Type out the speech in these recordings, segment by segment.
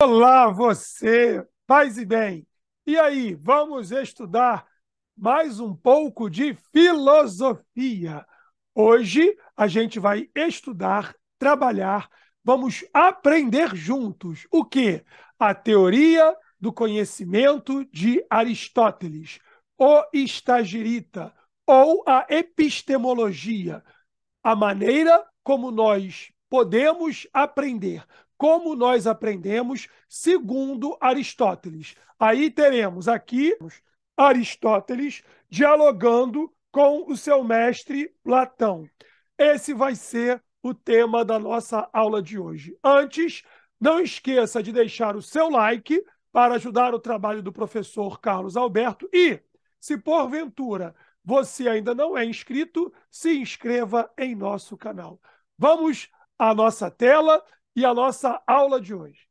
Olá, você! Paz e bem! E aí, vamos estudar mais um pouco de filosofia. Hoje a gente vai estudar, trabalhar, vamos aprender juntos o que? A teoria do conhecimento de Aristóteles, o estagirita, ou a epistemologia, a maneira como nós podemos aprender, como nós aprendemos segundo Aristóteles. Aí teremos aqui Aristóteles dialogando com o seu mestre Platão. Esse vai ser o tema da nossa aula de hoje. Antes, não esqueça de deixar o seu like para ajudar o trabalho do professor Carlos Alberto e, se porventura você ainda não é inscrito, se inscreva em nosso canal. Vamos à nossa tela e a nossa aula de hoje.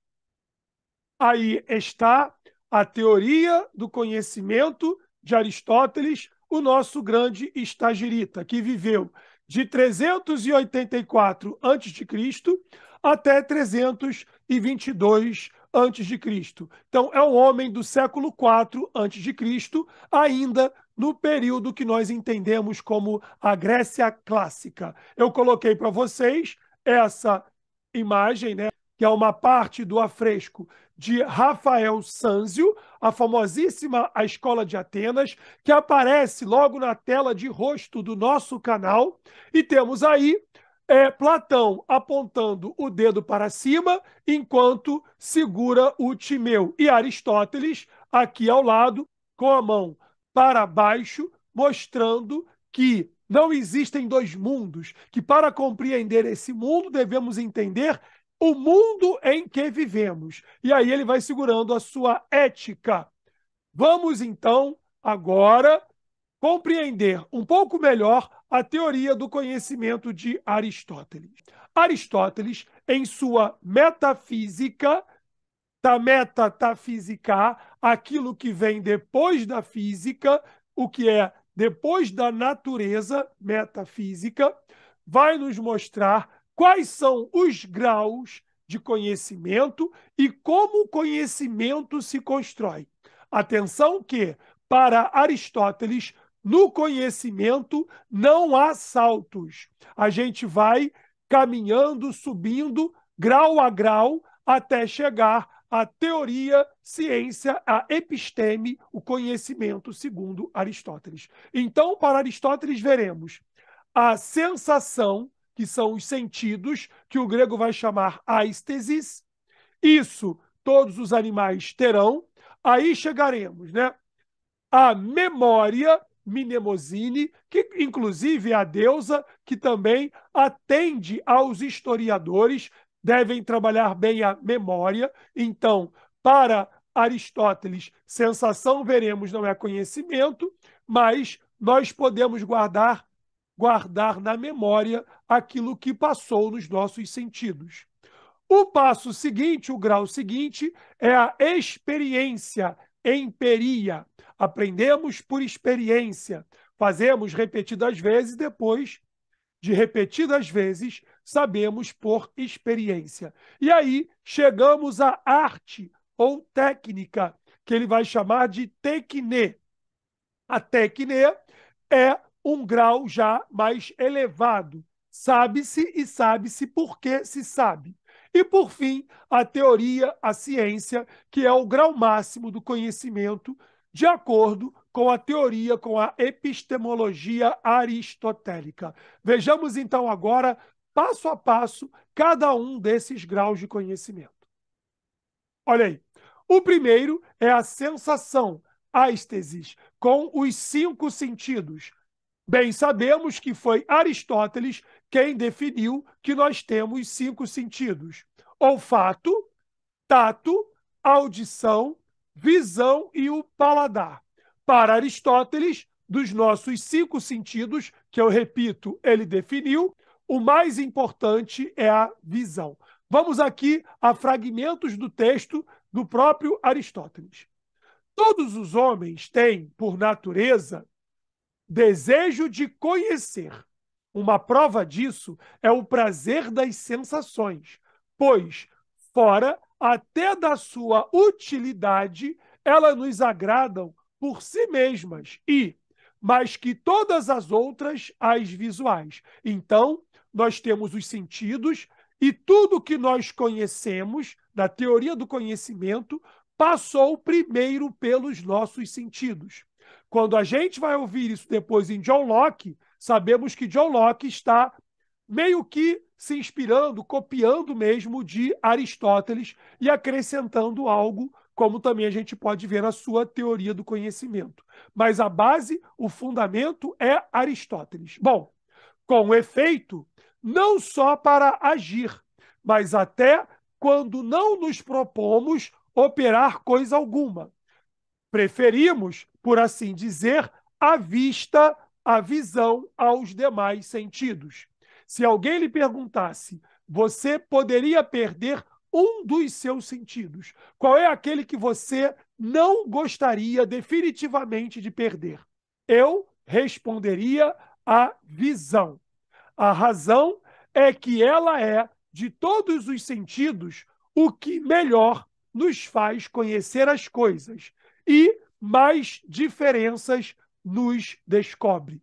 Aí está a teoria do conhecimento de Aristóteles, o nosso grande estagirita, que viveu de 384 a.C. até 322 a.C. Então, é um homem do século IV a.C., ainda no período que nós entendemos como a Grécia Clássica. Eu coloquei para vocês essa imagem, né? que é uma parte do afresco de Rafael Sanzio, a famosíssima A Escola de Atenas, que aparece logo na tela de rosto do nosso canal. E temos aí é, Platão apontando o dedo para cima, enquanto segura o Timeu. E Aristóteles aqui ao lado, com a mão para baixo, mostrando que não existem dois mundos, que para compreender esse mundo devemos entender o mundo em que vivemos. E aí ele vai segurando a sua ética. Vamos então agora compreender um pouco melhor a teoria do conhecimento de Aristóteles. Aristóteles, em sua metafísica, da metatafísica, aquilo que vem depois da física, o que é depois da natureza metafísica, vai nos mostrar quais são os graus de conhecimento e como o conhecimento se constrói. Atenção que, para Aristóteles, no conhecimento não há saltos. A gente vai caminhando, subindo, grau a grau, até chegar a teoria, ciência, a episteme, o conhecimento, segundo Aristóteles. Então, para Aristóteles, veremos a sensação, que são os sentidos, que o grego vai chamar aistesis. Isso todos os animais terão. Aí chegaremos, né? A memória, Mnemosine, que inclusive é a deusa que também atende aos historiadores devem trabalhar bem a memória. Então, para Aristóteles, sensação veremos não é conhecimento, mas nós podemos guardar guardar na memória aquilo que passou nos nossos sentidos. O passo seguinte, o grau seguinte, é a experiência, empiria. Aprendemos por experiência, fazemos repetidas vezes, depois de repetidas vezes, sabemos por experiência. E aí chegamos à arte ou técnica, que ele vai chamar de tecne. A tecne é um grau já mais elevado. Sabe-se e sabe-se porque se sabe. E, por fim, a teoria, a ciência, que é o grau máximo do conhecimento, de acordo com a teoria, com a epistemologia aristotélica. Vejamos então agora passo a passo, cada um desses graus de conhecimento. Olha aí. O primeiro é a sensação, estesis, com os cinco sentidos. Bem, sabemos que foi Aristóteles quem definiu que nós temos cinco sentidos: olfato, tato, audição, visão e o paladar. Para Aristóteles, dos nossos cinco sentidos, que eu repito, ele definiu, o mais importante é a visão. Vamos aqui a fragmentos do texto do próprio Aristóteles. Todos os homens têm, por natureza, desejo de conhecer. Uma prova disso é o prazer das sensações, pois, fora até da sua utilidade, elas nos agradam por si mesmas e, mais que todas as outras, as visuais. Então, nós temos os sentidos e tudo que nós conhecemos da teoria do conhecimento passou primeiro pelos nossos sentidos. Quando a gente vai ouvir isso depois em John Locke, sabemos que John Locke está meio que se inspirando, copiando mesmo de Aristóteles e acrescentando algo, como também a gente pode ver na sua teoria do conhecimento. Mas a base, o fundamento é Aristóteles. Bom, com efeito, não só para agir, mas até quando não nos propomos operar coisa alguma. Preferimos, por assim dizer, a vista, a visão aos demais sentidos. Se alguém lhe perguntasse, você poderia perder um dos seus sentidos. Qual é aquele que você não gostaria definitivamente de perder? Eu responderia a visão. A razão é que ela é, de todos os sentidos, o que melhor nos faz conhecer as coisas e mais diferenças nos descobre.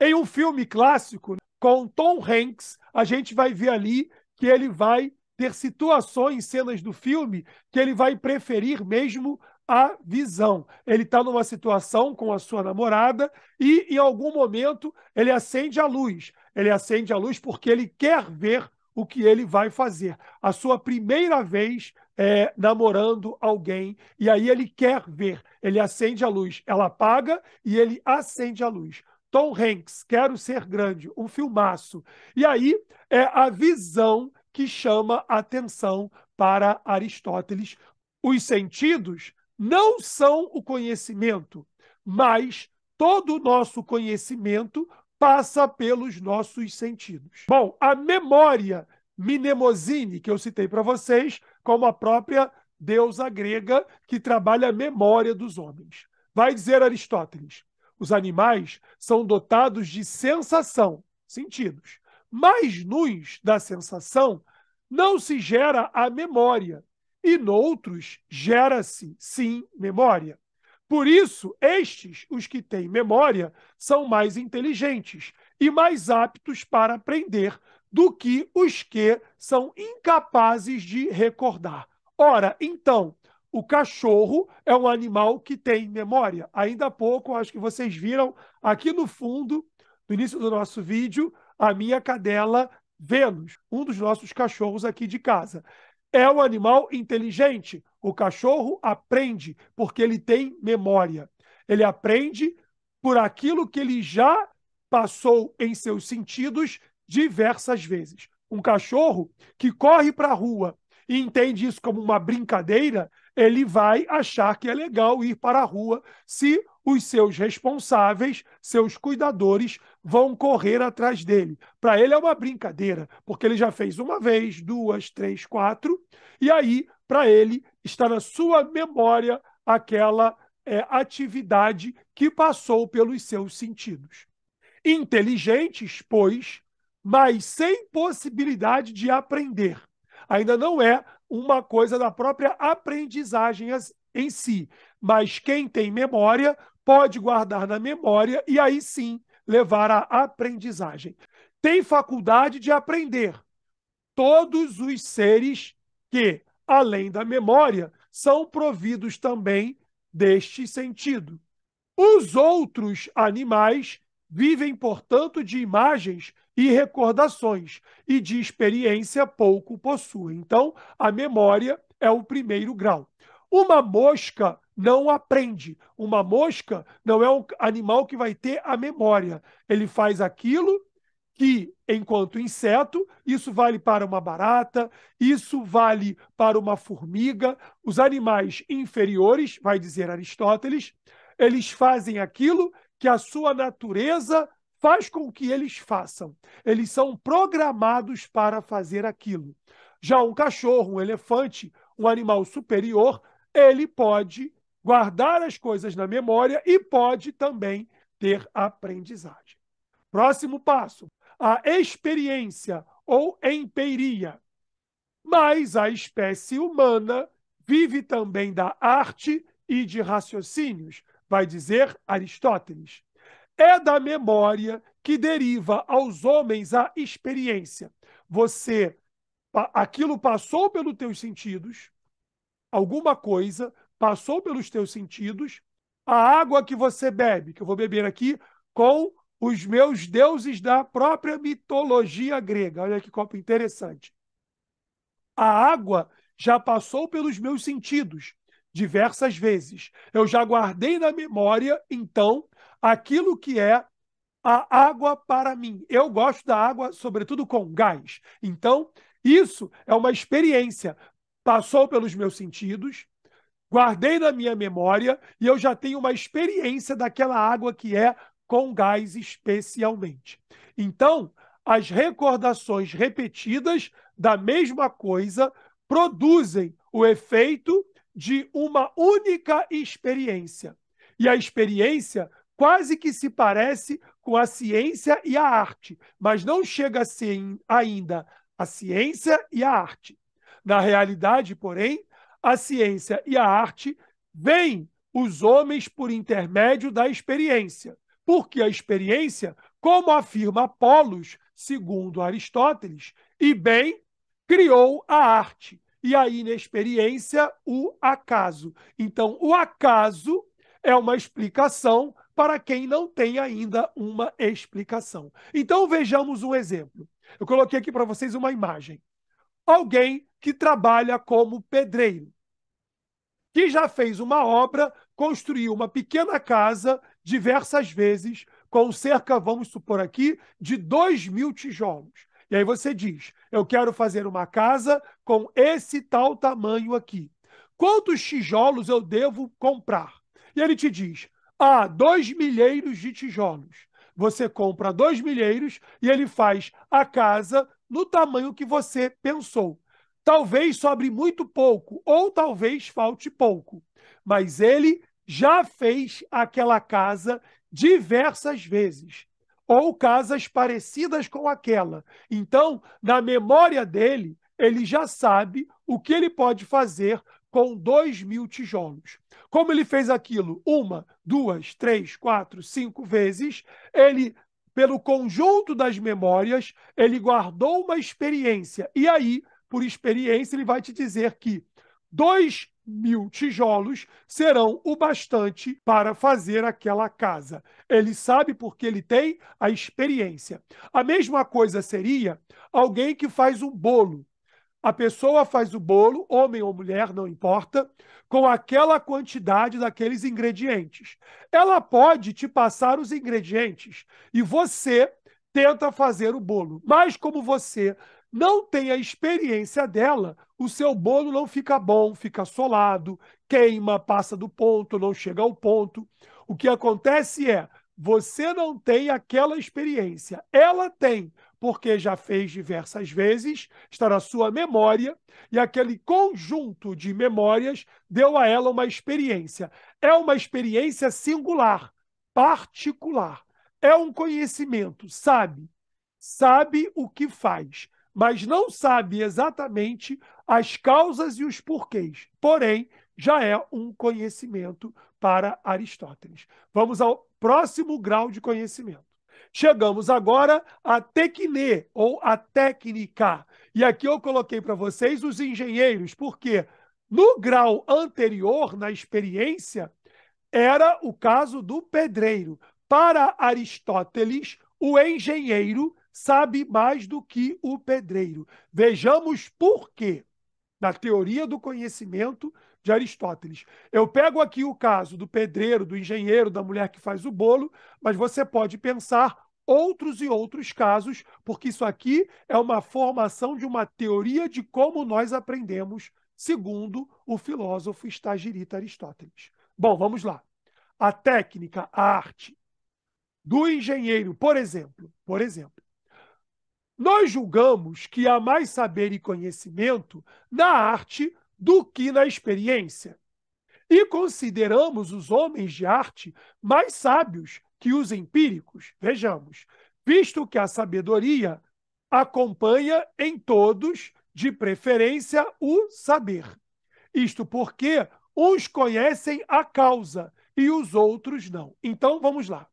Em um filme clássico, com Tom Hanks, a gente vai ver ali que ele vai ter situações, cenas do filme, que ele vai preferir mesmo a visão. Ele está numa situação com a sua namorada e, em algum momento, ele acende a luz. Ele acende a luz porque ele quer ver o que ele vai fazer. A sua primeira vez é, namorando alguém. E aí ele quer ver. Ele acende a luz. Ela apaga e ele acende a luz. Tom Hanks, Quero Ser Grande, um filmaço. E aí é a visão que chama a atenção para Aristóteles. Os sentidos não são o conhecimento, mas todo o nosso conhecimento passa pelos nossos sentidos. Bom, a memória mnemosine, que eu citei para vocês, como a própria deusa grega que trabalha a memória dos homens. Vai dizer Aristóteles: os animais são dotados de sensação, sentidos, mas nos da sensação não se gera a memória, e noutros gera-se, sim, memória. Por isso, estes, os que têm memória, são mais inteligentes e mais aptos para aprender do que os que são incapazes de recordar. Ora, então, o cachorro é um animal que tem memória. Ainda há pouco, acho que vocês viram aqui no fundo, no início do nosso vídeo, a minha cadela Vênus, um dos nossos cachorros aqui de casa é um animal inteligente. O cachorro aprende porque ele tem memória. Ele aprende por aquilo que ele já passou em seus sentidos diversas vezes. Um cachorro que corre para a rua e entende isso como uma brincadeira, ele vai achar que é legal ir para a rua se os seus responsáveis, seus cuidadores, vão correr atrás dele. Para ele é uma brincadeira, porque ele já fez uma vez, duas, três, quatro, e aí, para ele, está na sua memória aquela é, atividade que passou pelos seus sentidos. Inteligentes, pois, mas sem possibilidade de aprender. Ainda não é uma coisa da própria aprendizagem em si, mas quem tem memória pode guardar na memória e aí sim levar à aprendizagem. Tem faculdade de aprender. Todos os seres que, além da memória, são providos também deste sentido. Os outros animais vivem, portanto, de imagens e recordações e de experiência pouco possuem. Então, a memória é o primeiro grau. Uma mosca não aprende. Uma mosca não é um animal que vai ter a memória. Ele faz aquilo que, enquanto inseto, isso vale para uma barata, isso vale para uma formiga. Os animais inferiores, vai dizer Aristóteles, eles fazem aquilo que a sua natureza faz com que eles façam. Eles são programados para fazer aquilo. Já um cachorro, um elefante, um animal superior, ele pode guardar as coisas na memória e pode também ter aprendizagem. Próximo passo, a experiência ou empeiria. Mas a espécie humana vive também da arte e de raciocínios, vai dizer Aristóteles. É da memória que deriva aos homens a experiência. Você, aquilo passou pelos teus sentidos, alguma coisa passou pelos teus sentidos, a água que você bebe, que eu vou beber aqui, com os meus deuses da própria mitologia grega. Olha que copo interessante. A água já passou pelos meus sentidos diversas vezes. Eu já guardei na memória, então, aquilo que é a água para mim. Eu gosto da água, sobretudo com gás. Então, isso é uma experiência passou pelos meus sentidos, guardei na minha memória e eu já tenho uma experiência daquela água que é com gás especialmente. Então, as recordações repetidas da mesma coisa produzem o efeito de uma única experiência. E a experiência quase que se parece com a ciência e a arte, mas não chega a ser ainda a ciência e a arte. Na realidade, porém, a ciência e a arte veem os homens por intermédio da experiência, porque a experiência, como afirma Apolos, segundo Aristóteles, e bem, criou a arte, e a inexperiência, o acaso. Então, o acaso é uma explicação para quem não tem ainda uma explicação. Então, vejamos um exemplo. Eu coloquei aqui para vocês uma imagem alguém que trabalha como pedreiro, que já fez uma obra, construiu uma pequena casa diversas vezes, com cerca, vamos supor aqui, de 2 mil tijolos. E aí você diz: eu quero fazer uma casa com esse tal tamanho aqui. Quantos tijolos eu devo comprar? E ele te diz: ah, dois milheiros de tijolos. Você compra dois milheiros e ele faz a casa no tamanho que você pensou. Talvez sobre muito pouco, ou talvez falte pouco, mas ele já fez aquela casa diversas vezes, ou casas parecidas com aquela. Então, na memória dele, ele já sabe o que ele pode fazer com dois mil tijolos. Como ele fez aquilo uma, duas, três, quatro, cinco vezes, ele pelo conjunto das memórias, ele guardou uma experiência. E aí, por experiência, ele vai te dizer que dois mil tijolos serão o bastante para fazer aquela casa. Ele sabe porque ele tem a experiência. A mesma coisa seria alguém que faz um bolo. A pessoa faz o bolo, homem ou mulher, não importa, com aquela quantidade daqueles ingredientes. Ela pode te passar os ingredientes e você tenta fazer o bolo. Mas como você não tem a experiência dela, o seu bolo não fica bom, fica solado, queima, passa do ponto, não chega ao ponto. O que acontece é, você não tem aquela experiência. Ela tem porque já fez diversas vezes, está na sua memória, e aquele conjunto de memórias deu a ela uma experiência. É uma experiência singular, particular. É um conhecimento, sabe? Sabe o que faz, mas não sabe exatamente as causas e os porquês. Porém, já é um conhecimento para Aristóteles. Vamos ao próximo grau de conhecimento. Chegamos agora à tecne, ou à técnica. E aqui eu coloquei para vocês os engenheiros, porque no grau anterior, na experiência, era o caso do pedreiro. Para Aristóteles, o engenheiro sabe mais do que o pedreiro. Vejamos por quê. Na teoria do conhecimento de Aristóteles. Eu pego aqui o caso do pedreiro, do engenheiro, da mulher que faz o bolo, mas você pode pensar outros e outros casos, porque isso aqui é uma formação de uma teoria de como nós aprendemos, segundo o filósofo estagirita Aristóteles. Bom, vamos lá. A técnica, a arte do engenheiro, por exemplo, por exemplo. Nós julgamos que há mais saber e conhecimento na arte do que na experiência. E consideramos os homens de arte mais sábios que os empíricos. Vejamos, visto que a sabedoria acompanha em todos, de preferência, o saber. Isto porque uns conhecem a causa e os outros não. Então, vamos lá.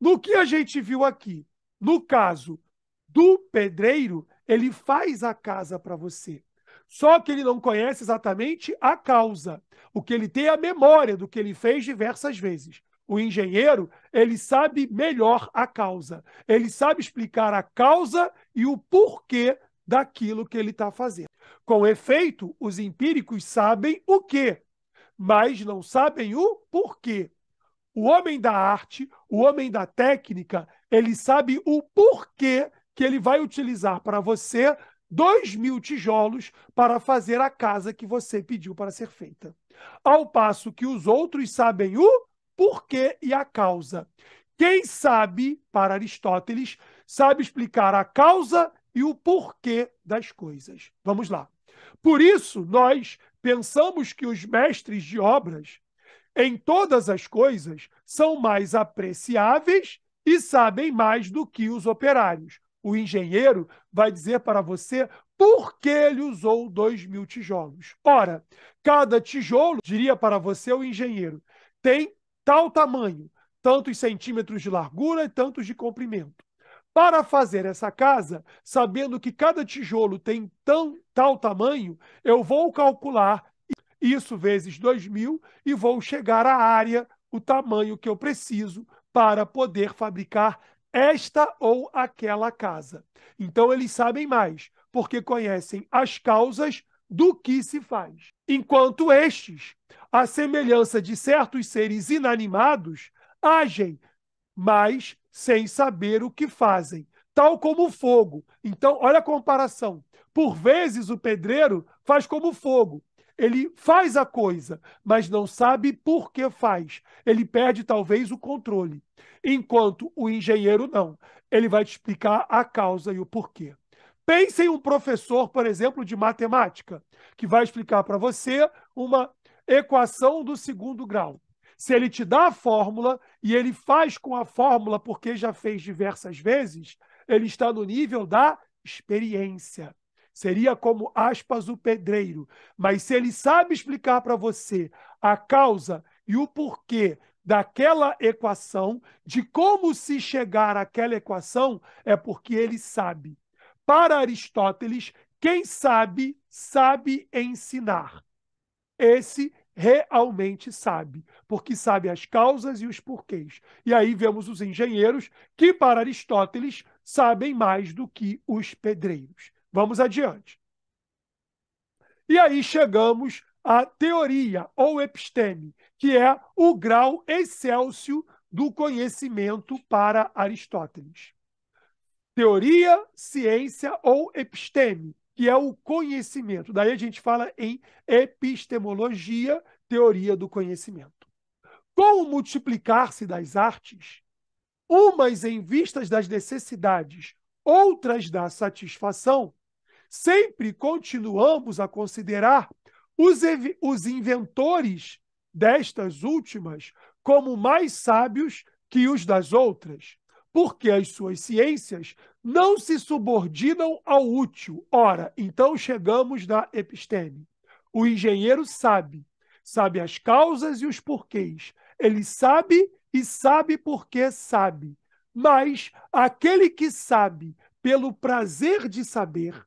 No que a gente viu aqui, no caso do pedreiro, ele faz a casa para você. Só que ele não conhece exatamente a causa. O que ele tem é a memória do que ele fez diversas vezes. O engenheiro, ele sabe melhor a causa. Ele sabe explicar a causa e o porquê daquilo que ele está fazendo. Com efeito, os empíricos sabem o quê, mas não sabem o porquê. O homem da arte, o homem da técnica, ele sabe o porquê que ele vai utilizar para você dois mil tijolos para fazer a casa que você pediu para ser feita. Ao passo que os outros sabem o porquê e a causa. Quem sabe, para Aristóteles, sabe explicar a causa e o porquê das coisas. Vamos lá. Por isso, nós pensamos que os mestres de obras, em todas as coisas, são mais apreciáveis e sabem mais do que os operários. O engenheiro vai dizer para você por que ele usou dois mil tijolos. Ora, cada tijolo, diria para você o engenheiro, tem tal tamanho, tantos centímetros de largura e tantos de comprimento. Para fazer essa casa, sabendo que cada tijolo tem tão, tal tamanho, eu vou calcular isso vezes 2.000 e vou chegar à área, o tamanho que eu preciso para poder fabricar esta ou aquela casa. Então, eles sabem mais, porque conhecem as causas do que se faz. Enquanto estes, à semelhança de certos seres inanimados, agem, mas sem saber o que fazem, tal como o fogo. Então, olha a comparação. Por vezes o pedreiro faz como o fogo. Ele faz a coisa, mas não sabe por que faz. Ele perde talvez o controle. Enquanto o engenheiro não. Ele vai te explicar a causa e o porquê. Pense em um professor, por exemplo, de matemática, que vai explicar para você uma equação do segundo grau. Se ele te dá a fórmula e ele faz com a fórmula porque já fez diversas vezes, ele está no nível da experiência. Seria como aspas o pedreiro. Mas se ele sabe explicar para você a causa e o porquê daquela equação, de como se chegar àquela equação, é porque ele sabe. Para Aristóteles, quem sabe, sabe ensinar. Esse realmente sabe, porque sabe as causas e os porquês. E aí vemos os engenheiros que, para Aristóteles, sabem mais do que os pedreiros. Vamos adiante. E aí chegamos à teoria ou episteme, que é o grau excelsio do conhecimento para Aristóteles. Teoria, ciência ou episteme, que é o conhecimento. Daí a gente fala em epistemologia, teoria do conhecimento. Com o multiplicar-se das artes, umas em vistas das necessidades, outras da satisfação, sempre continuamos a considerar os, os inventores destas últimas como mais sábios que os das outras, porque as suas ciências não se subordinam ao útil. Ora, então chegamos na episteme. O engenheiro sabe, sabe as causas e os porquês. Ele sabe e sabe porque sabe. Mas aquele que sabe pelo prazer de saber,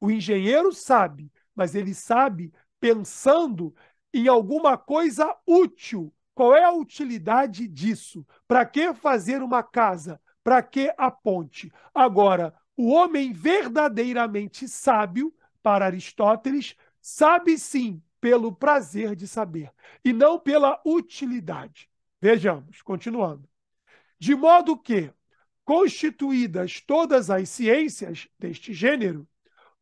o engenheiro sabe, mas ele sabe pensando em alguma coisa útil. Qual é a utilidade disso? Para que fazer uma casa? para que aponte. Agora, o homem verdadeiramente sábio, para Aristóteles, sabe sim pelo prazer de saber e não pela utilidade. Vejamos, continuando. De modo que, constituídas todas as ciências deste gênero,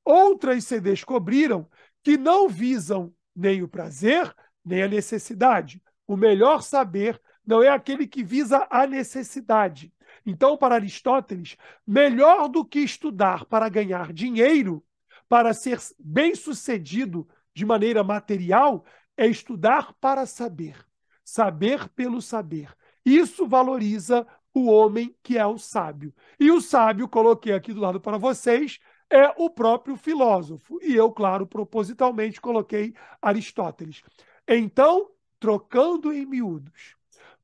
outras se descobriram que não visam nem o prazer, nem a necessidade. O melhor saber não é aquele que visa a necessidade, então, para Aristóteles, melhor do que estudar para ganhar dinheiro, para ser bem-sucedido de maneira material, é estudar para saber, saber pelo saber. Isso valoriza o homem que é o sábio. E o sábio, coloquei aqui do lado para vocês, é o próprio filósofo. E eu, claro, propositalmente coloquei Aristóteles. Então, trocando em miúdos,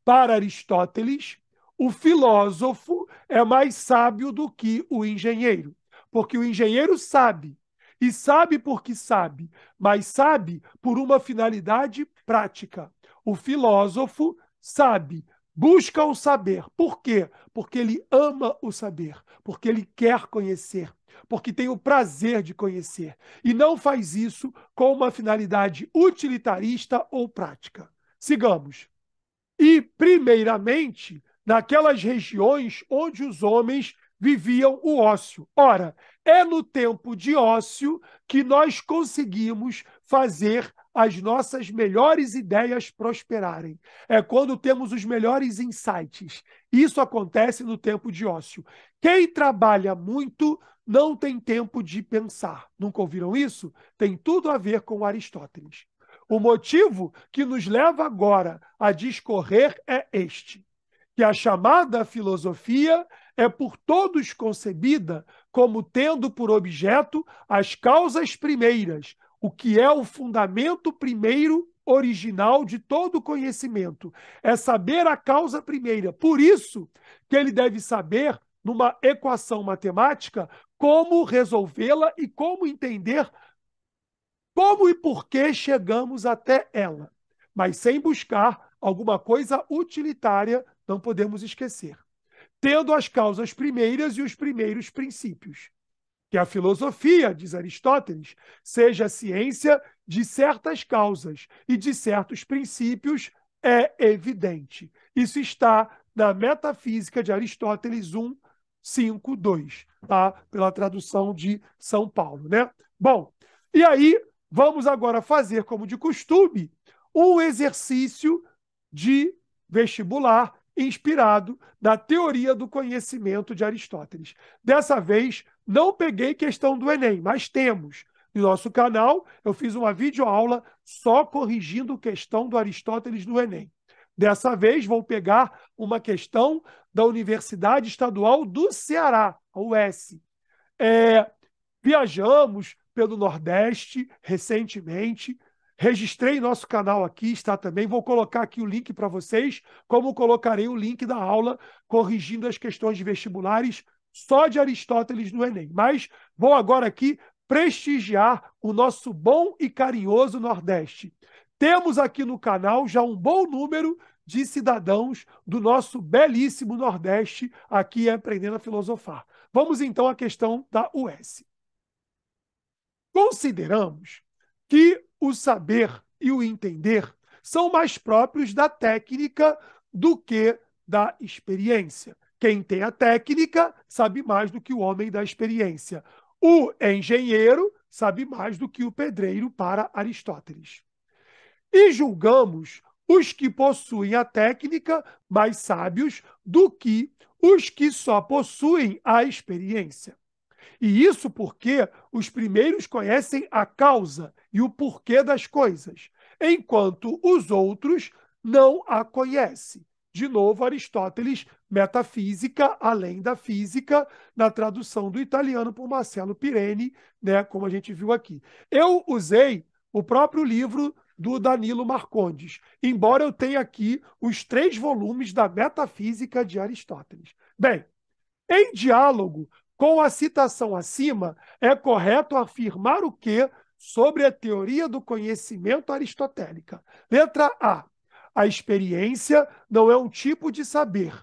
para Aristóteles, o filósofo é mais sábio do que o engenheiro, porque o engenheiro sabe, e sabe porque sabe, mas sabe por uma finalidade prática. O filósofo sabe, busca o saber. Por quê? Porque ele ama o saber, porque ele quer conhecer, porque tem o prazer de conhecer, e não faz isso com uma finalidade utilitarista ou prática. Sigamos. E, primeiramente, naquelas regiões onde os homens viviam o ócio. Ora, é no tempo de ócio que nós conseguimos fazer as nossas melhores ideias prosperarem. É quando temos os melhores insights. Isso acontece no tempo de ócio. Quem trabalha muito não tem tempo de pensar. Nunca ouviram isso? Tem tudo a ver com Aristóteles. O motivo que nos leva agora a discorrer é este que a chamada filosofia é por todos concebida como tendo por objeto as causas primeiras, o que é o fundamento primeiro original de todo conhecimento. É saber a causa primeira. Por isso que ele deve saber, numa equação matemática, como resolvê-la e como entender como e por que chegamos até ela, mas sem buscar alguma coisa utilitária não podemos esquecer. Tendo as causas primeiras e os primeiros princípios. Que a filosofia, diz Aristóteles, seja a ciência de certas causas e de certos princípios é evidente. Isso está na Metafísica de Aristóteles 1, 5, 2, tá? pela tradução de São Paulo. Né? Bom, e aí vamos agora fazer, como de costume, um exercício de vestibular inspirado na teoria do conhecimento de Aristóteles. Dessa vez, não peguei questão do Enem, mas temos. No nosso canal, eu fiz uma videoaula só corrigindo questão do Aristóteles do Enem. Dessa vez, vou pegar uma questão da Universidade Estadual do Ceará, a UES. É, viajamos pelo Nordeste recentemente Registrei nosso canal aqui, está também. Vou colocar aqui o link para vocês, como colocarei o link da aula corrigindo as questões de vestibulares só de Aristóteles no Enem. Mas vou agora aqui prestigiar o nosso bom e carinhoso Nordeste. Temos aqui no canal já um bom número de cidadãos do nosso belíssimo Nordeste aqui aprendendo a filosofar. Vamos então à questão da US. Consideramos que o saber e o entender são mais próprios da técnica do que da experiência. Quem tem a técnica sabe mais do que o homem da experiência. O engenheiro sabe mais do que o pedreiro para Aristóteles. E julgamos os que possuem a técnica mais sábios do que os que só possuem a experiência. E isso porque os primeiros conhecem a causa e o porquê das coisas, enquanto os outros não a conhecem. De novo, Aristóteles, metafísica além da física, na tradução do italiano por Marcelo Pirene, né, como a gente viu aqui. Eu usei o próprio livro do Danilo Marcondes, embora eu tenha aqui os três volumes da Metafísica de Aristóteles. Bem, em diálogo com a citação acima, é correto afirmar o que sobre a teoria do conhecimento aristotélica? Letra A. A experiência não é um tipo de saber,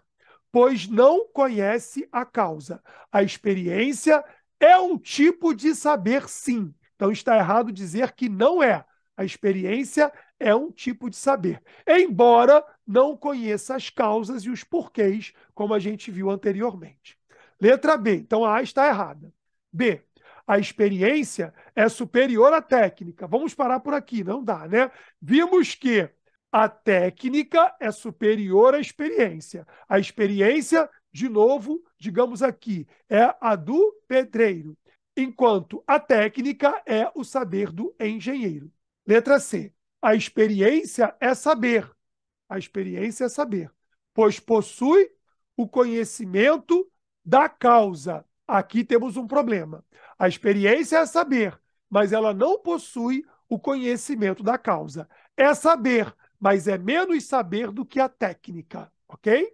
pois não conhece a causa. A experiência é um tipo de saber, sim. Então está errado dizer que não é. A experiência é um tipo de saber, embora não conheça as causas e os porquês, como a gente viu anteriormente. Letra B. Então a A está errada. B. A experiência é superior à técnica. Vamos parar por aqui, não dá, né? Vimos que a técnica é superior à experiência. A experiência, de novo, digamos aqui, é a do pedreiro, enquanto a técnica é o saber do engenheiro. Letra C. A experiência é saber. A experiência é saber, pois possui o conhecimento da causa. Aqui temos um problema. A experiência é saber, mas ela não possui o conhecimento da causa. É saber, mas é menos saber do que a técnica, ok?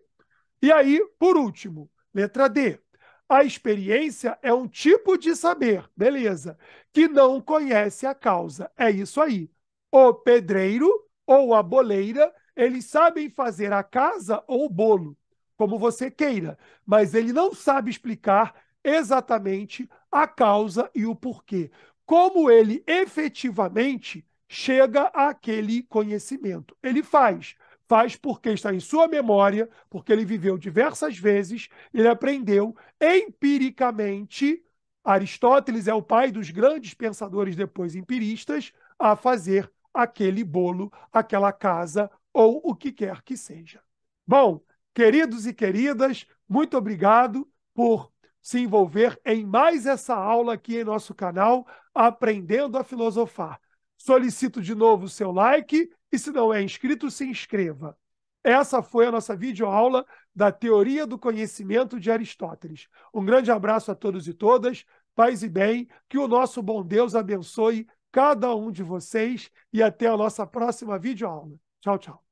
E aí, por último, letra D. A experiência é um tipo de saber, beleza, que não conhece a causa. É isso aí. O pedreiro ou a boleira, eles sabem fazer a casa ou o bolo, como você queira, mas ele não sabe explicar exatamente a causa e o porquê. Como ele efetivamente chega àquele conhecimento? Ele faz. Faz porque está em sua memória, porque ele viveu diversas vezes, ele aprendeu empiricamente. Aristóteles é o pai dos grandes pensadores depois empiristas a fazer aquele bolo, aquela casa ou o que quer que seja. Bom, Queridos e queridas, muito obrigado por se envolver em mais essa aula aqui em nosso canal, Aprendendo a Filosofar. Solicito de novo o seu like e, se não é inscrito, se inscreva. Essa foi a nossa videoaula da Teoria do Conhecimento de Aristóteles. Um grande abraço a todos e todas, paz e bem, que o nosso bom Deus abençoe cada um de vocês e até a nossa próxima videoaula. Tchau, tchau.